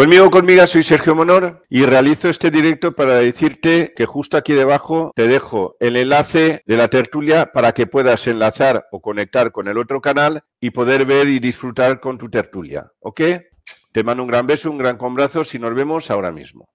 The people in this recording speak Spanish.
Conmigo, conmigo, soy Sergio Monor y realizo este directo para decirte que justo aquí debajo te dejo el enlace de la tertulia para que puedas enlazar o conectar con el otro canal y poder ver y disfrutar con tu tertulia. ¿Ok? Te mando un gran beso, un gran combrazo y nos vemos ahora mismo.